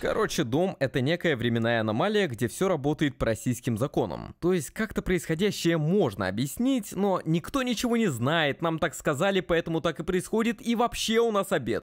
Короче, дом — это некая временная аномалия, где все работает по российским законам. То есть как-то происходящее можно объяснить, но никто ничего не знает, нам так сказали, поэтому так и происходит, и вообще у нас обед.